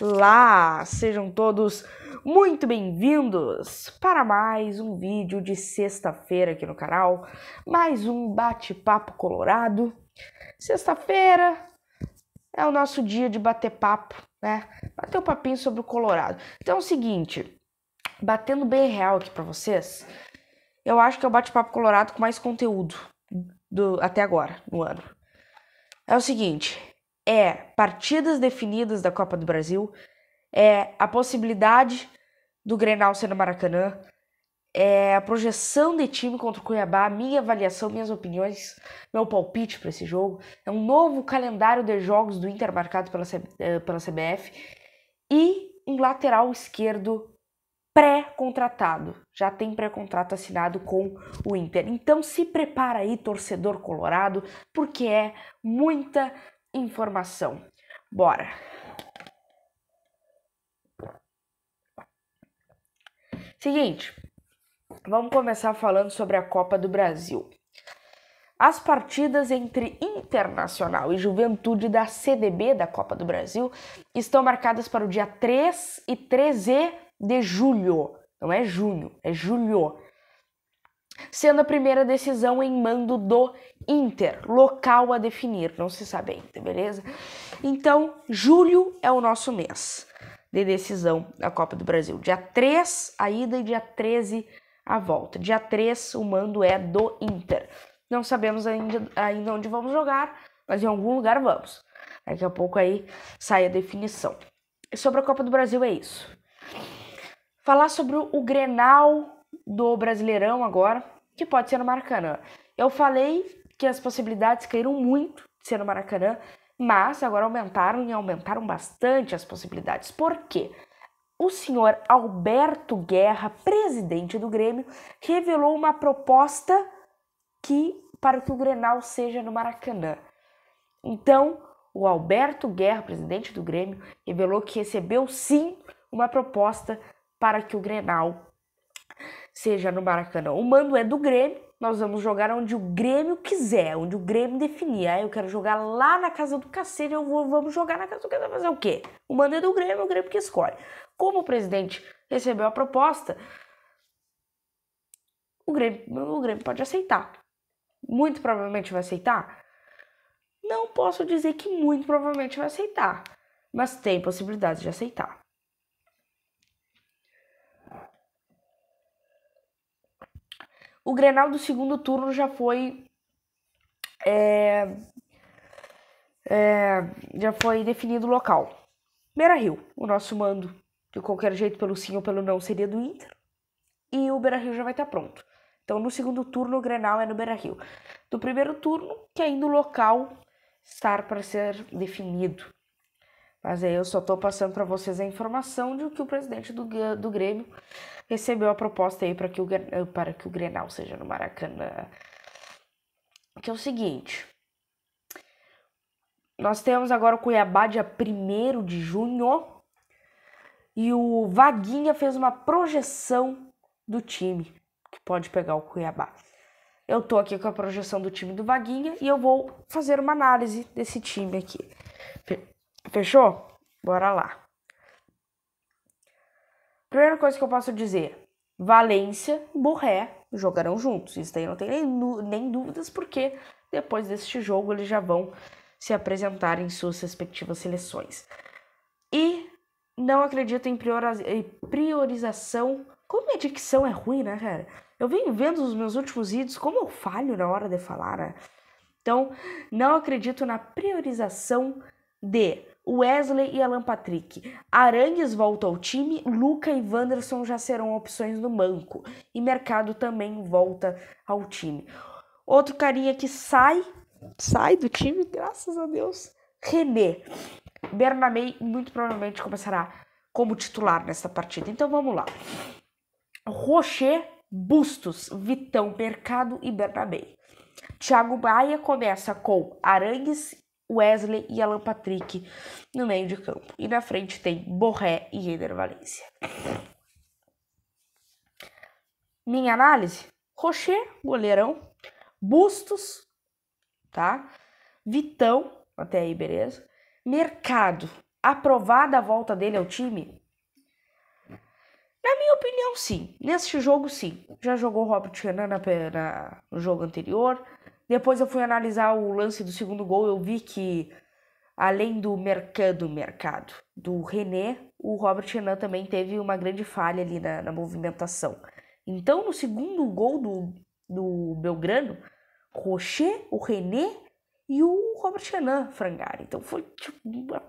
Olá! Sejam todos muito bem-vindos para mais um vídeo de sexta-feira aqui no canal, mais um bate-papo colorado. Sexta-feira é o nosso dia de bater papo, né? Bater o um papinho sobre o Colorado. Então é o seguinte, batendo bem real aqui para vocês, eu acho que é o bate-papo colorado com mais conteúdo do, até agora no ano. É o seguinte, é partidas definidas da Copa do Brasil, é a possibilidade do Grenal ser no Maracanã, é a projeção de time contra o Cuiabá, minha avaliação, minhas opiniões, meu palpite para esse jogo, é um novo calendário de jogos do Inter marcado pela, C eh, pela CBF e um lateral esquerdo pré-contratado. Já tem pré-contrato assinado com o Inter. Então se prepara aí, torcedor colorado, porque é muita informação. Bora! Seguinte, vamos começar falando sobre a Copa do Brasil. As partidas entre Internacional e Juventude da CDB da Copa do Brasil estão marcadas para o dia 3 e 13 de julho. Não é junho, é julho sendo a primeira decisão em mando do Inter, local a definir, não se sabe ainda, beleza? Então, julho é o nosso mês de decisão da Copa do Brasil. Dia 3 a ida e dia 13 a volta. Dia 3 o mando é do Inter. Não sabemos ainda, ainda onde vamos jogar, mas em algum lugar vamos. Daqui a pouco aí sai a definição. E sobre a Copa do Brasil é isso. Falar sobre o Grenal do Brasileirão agora, que pode ser no Maracanã. Eu falei que as possibilidades caíram muito de ser no Maracanã, mas agora aumentaram e aumentaram bastante as possibilidades. Por quê? O senhor Alberto Guerra, presidente do Grêmio, revelou uma proposta que para que o Grenal seja no Maracanã. Então, o Alberto Guerra, presidente do Grêmio, revelou que recebeu sim uma proposta para que o Grenal seja no Maracanã. O mando é do Grêmio, nós vamos jogar onde o Grêmio quiser, onde o Grêmio definir. Ah, eu quero jogar lá na casa do cacete, eu vou, vamos jogar na casa do cacete, fazer é o quê? O mando é do Grêmio, é o Grêmio que escolhe. Como o presidente recebeu a proposta, o Grêmio, o Grêmio pode aceitar. Muito provavelmente vai aceitar? Não posso dizer que muito provavelmente vai aceitar, mas tem possibilidade de aceitar. O Grenal do segundo turno já foi é, é, já foi definido o local. Beira Rio, o nosso mando, de qualquer jeito, pelo sim ou pelo não, seria do Inter. E o Beira Rio já vai estar pronto. Então, no segundo turno, o Grenal é no Beira Rio. Do primeiro turno, que ainda o local estar para ser definido. Mas aí eu só estou passando para vocês a informação de que o presidente do, do Grêmio recebeu a proposta aí para que, o, para que o Grenal seja no Maracanã. Que é o seguinte. Nós temos agora o Cuiabá dia 1 de junho. E o Vaguinha fez uma projeção do time que pode pegar o Cuiabá. Eu tô aqui com a projeção do time do Vaguinha e eu vou fazer uma análise desse time aqui. Fechou? Bora lá. Primeira coisa que eu posso dizer: Valência, Borré jogarão juntos. Isso daí não tem nem, nem dúvidas, porque depois deste jogo eles já vão se apresentar em suas respectivas seleções. E não acredito em priorização. Como minha dicção é ruim, né, cara? Eu venho vendo os meus últimos vídeos, como eu falho na hora de falar, né? Então, não acredito na priorização de Wesley e Alan Patrick. Arangues volta ao time, Luca e Wanderson já serão opções no banco. E Mercado também volta ao time. Outro carinha que sai, sai do time, graças a Deus, René. Bernabé muito provavelmente começará como titular nessa partida. Então vamos lá. Rocher, Bustos, Vitão, Mercado e Bernabé. Thiago Maia começa com Arangues Wesley e Alan Patrick no meio de campo. E na frente tem Borré e Eder Valencia. Minha análise: Rocher, goleirão. Bustos, tá? Vitão, até aí, beleza. Mercado, aprovada a volta dele ao time? Na minha opinião, sim. Neste jogo, sim. Já jogou Robert Renan na, na, no jogo anterior. Depois eu fui analisar o lance do segundo gol, eu vi que além do mercado, mercado do René, o Robert Renan também teve uma grande falha ali na, na movimentação. Então, no segundo gol do, do Belgrano, Rocher, o René e o Robert Renan frangaram. Então, foi tipo, uma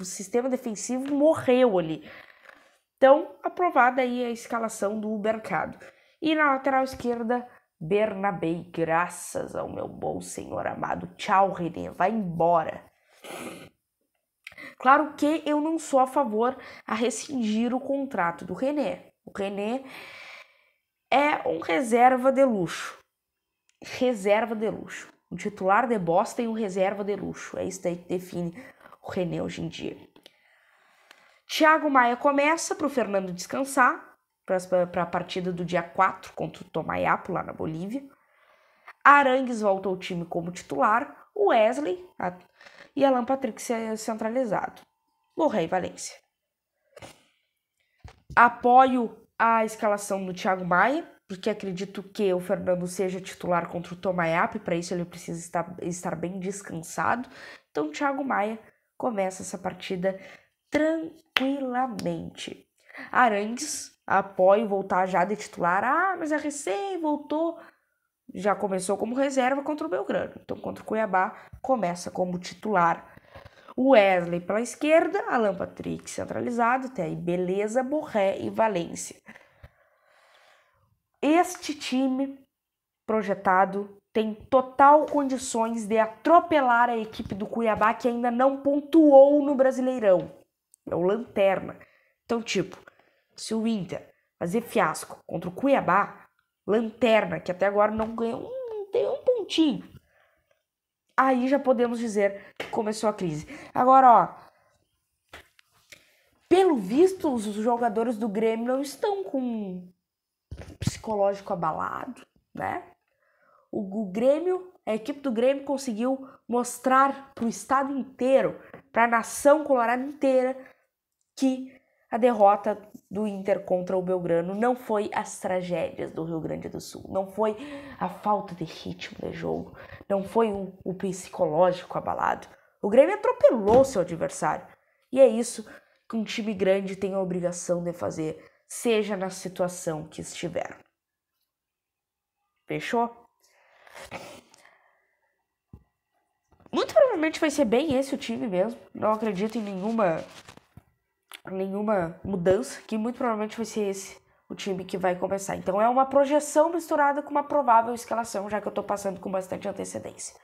O sistema defensivo morreu ali. Então, aprovada aí a escalação do mercado. E na lateral esquerda, Bernabei, graças ao meu bom senhor amado. Tchau, René, vai embora. Claro que eu não sou a favor a rescindir o contrato do René. O René é um reserva de luxo. Reserva de luxo. Um titular de bosta e um reserva de luxo. É isso aí que define o René hoje em dia. Thiago Maia começa para o Fernando descansar para a partida do dia 4 contra o Tomayapo, lá na Bolívia. Arangues volta ao time como titular, Wesley a, e Alan Patrick centralizado. Borré e Valência. Apoio a escalação do Thiago Maia, porque acredito que o Fernando seja titular contra o Tomayapo e para isso ele precisa estar, estar bem descansado. Então o Thiago Maia começa essa partida tranquilamente. Arangues apoio voltar já de titular. Ah, mas é recém voltou. Já começou como reserva contra o Belgrano. Então, contra o Cuiabá, começa como titular. Wesley pela esquerda, Alan Patrick centralizado, até aí Beleza, Borré e Valência. Este time projetado tem total condições de atropelar a equipe do Cuiabá que ainda não pontuou no Brasileirão. É o Lanterna. Então, tipo, se o Inter fazer fiasco contra o Cuiabá, lanterna, que até agora não ganhou um, tem um pontinho, aí já podemos dizer que começou a crise. Agora, ó. Pelo visto, os jogadores do Grêmio não estão com um psicológico abalado, né? O, o Grêmio, a equipe do Grêmio conseguiu mostrar para o estado inteiro, para a nação colorada inteira, que a derrota do Inter contra o Belgrano não foi as tragédias do Rio Grande do Sul, não foi a falta de ritmo de jogo, não foi o, psicológico abalado. O Grêmio atropelou seu adversário. E é isso que um time grande tem a obrigação de fazer, seja na situação que estiver. Fechou? Muito provavelmente vai ser bem esse o time mesmo. Não acredito em nenhuma nenhuma mudança, que muito provavelmente vai ser esse o time que vai começar. Então é uma projeção misturada com uma provável escalação, já que eu estou passando com bastante antecedência.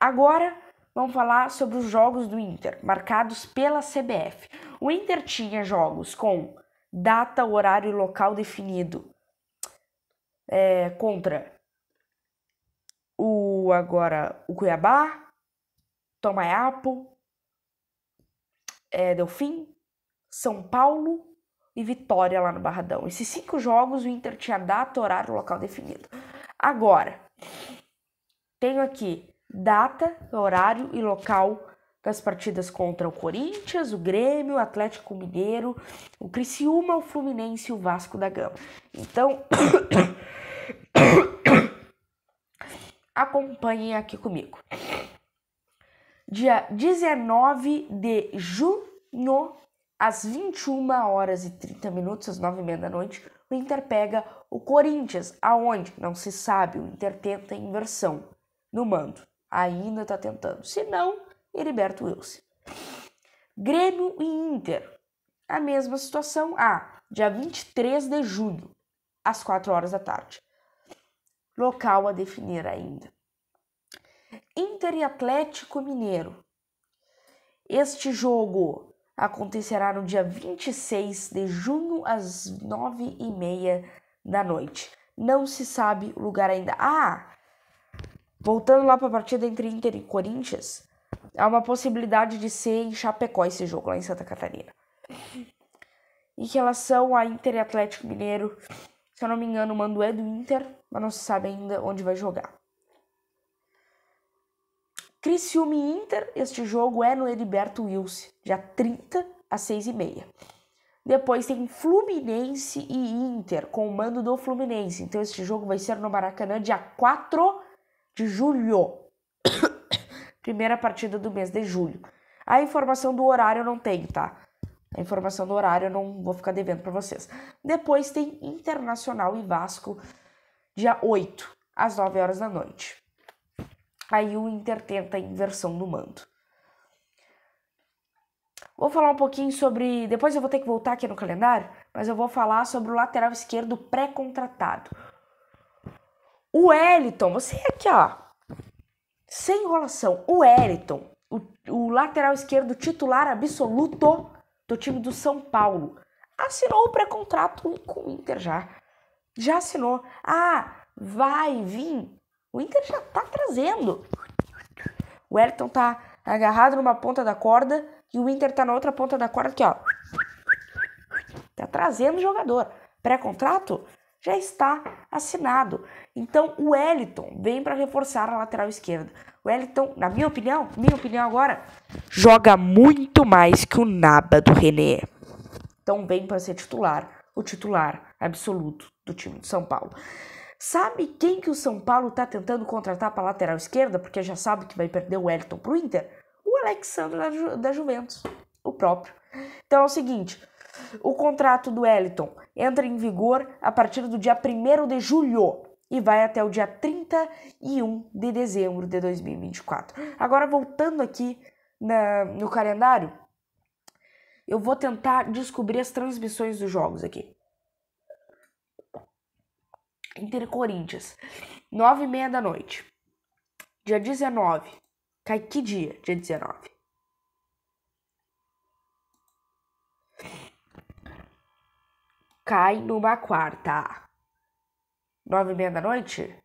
Agora vamos falar sobre os jogos do Inter, marcados pela CBF. O Inter tinha jogos com data, horário e local definido é, contra o agora o Cuiabá, Tomaiapo, é, Delfim, São Paulo e Vitória lá no Barradão. Esses cinco jogos o Inter tinha data, horário, e local definido. Agora, tenho aqui data, horário e local das partidas contra o Corinthians, o Grêmio, o Atlético Mineiro, o Criciúma, o Fluminense e o Vasco da Gama. Então, acompanhem aqui comigo dia 19 de junho, às 21 horas e 30 minutos, às 9 e meia da noite, o Inter pega o Corinthians, aonde? Não se sabe, o Inter tenta inversão no mando. Ainda está tentando. Se não, Heriberto Wilson. Grêmio e Inter. A mesma situação. Ah, dia 23 de junho, às 4 horas da tarde. Local a definir ainda. Inter e Atlético Mineiro. Este jogo acontecerá no dia 26 de junho às 9h30 da noite. Não se sabe o lugar ainda. Ah! Voltando lá para a partida entre Inter e Corinthians, há uma possibilidade de ser em Chapecó esse jogo, lá em Santa Catarina. Em relação a Inter e Atlético Mineiro, se eu não me engano, o mando é do Inter, mas não se sabe ainda onde vai jogar. Criciúma e Inter, este jogo é no Heriberto Wilson, dia 30 às 6h30. Depois tem Fluminense e Inter, com o mando do Fluminense. Então este jogo vai ser no Maracanã dia 4 de julho. Primeira partida do mês de julho. A informação do horário eu não tenho, tá? A informação do horário eu não vou ficar devendo para vocês. Depois tem Internacional e Vasco, dia 8, às 9 horas da noite. Aí o Inter tenta a inversão no mando. Vou falar um pouquinho sobre. Depois eu vou ter que voltar aqui no calendário, mas eu vou falar sobre o lateral esquerdo pré-contratado. O Wellington, você é aqui, ó. Sem enrolação, o Wellington, o, o lateral esquerdo titular absoluto do time do São Paulo, assinou o pré-contrato com o Inter já. Já assinou. Ah, vai vir o Inter já tá trazendo. O Everton tá agarrado numa ponta da corda e o Inter tá na outra ponta da corda aqui, ó. Tá trazendo o jogador. Pré-contrato já está assinado. Então o Wellington vem para reforçar a lateral esquerda. O Wellington, na minha opinião, minha opinião agora, joga muito mais que o Naba do René. Então vem para ser titular, o titular absoluto do time de São Paulo. Sabe quem que o São Paulo está tentando contratar para lateral esquerda, porque já sabe que vai perder o Wellington para o Inter? O Alexandre da, Ju da Juventus, o próprio. Então é o seguinte, o contrato do Wellington entra em vigor a partir do dia 1 de julho e vai até o dia 31 de dezembro de 2024. Agora voltando aqui na, no calendário, eu vou tentar descobrir as transmissões dos jogos aqui. Inter Corinthians, nove e meia da noite. Dia 19. Cai que dia? Dia 19. Cai numa quarta. nove e meia da noite?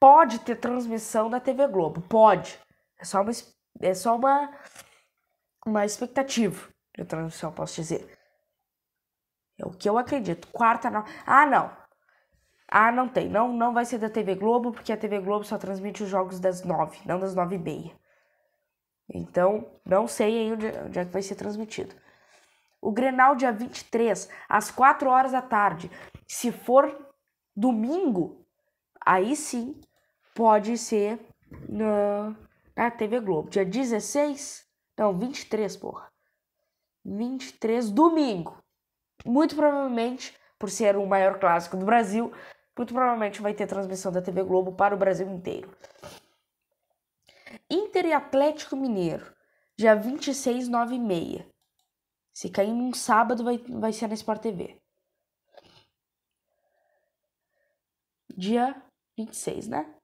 Pode ter transmissão da TV Globo. Pode. É só uma, é só uma, uma expectativa de transmissão, posso dizer. É o que eu acredito. Quarta não. Ah, não. Ah, não tem. Não, não vai ser da TV Globo, porque a TV Globo só transmite os jogos das nove, não das nove e meia. Então, não sei aí onde, onde é que vai ser transmitido. O Grenal dia 23, às 4 horas da tarde. Se for domingo, aí sim pode ser na, na TV Globo. Dia 16, não, 23, porra. 23, domingo muito provavelmente, por ser o maior clássico do Brasil, muito provavelmente vai ter transmissão da TV Globo para o Brasil inteiro. Inter e Atlético Mineiro, dia 26, 9 e meia. Se cair num sábado, vai, vai ser na Sport TV. Dia 26, né?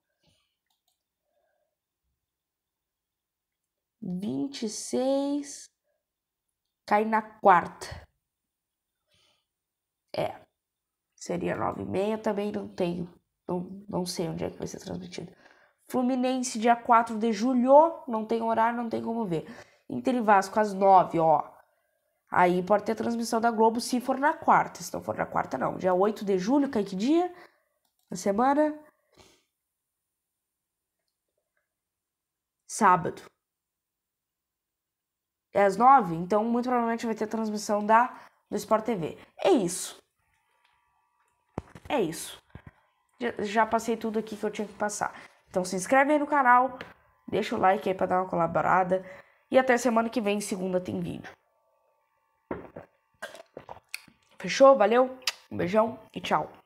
26 cai na quarta. É. Seria 9 e meia, também não tenho. Não, não sei onde é que vai ser transmitido. Fluminense, dia 4 de julho. Não tem horário, não tem como ver. Inter e Vasco, às 9, ó. Aí pode ter transmissão da Globo se for na quarta. Se não for na quarta, não. Dia 8 de julho, é que dia? Na semana? Sábado. É às 9? Então, muito provavelmente vai ter transmissão da do Sport TV. É isso. É isso. Já, passei tudo aqui que eu tinha que passar. Então se inscreve aí no canal, deixa o like aí pra dar uma colaborada. E até semana que vem, segunda tem vídeo. Fechou? Valeu, um beijão e tchau.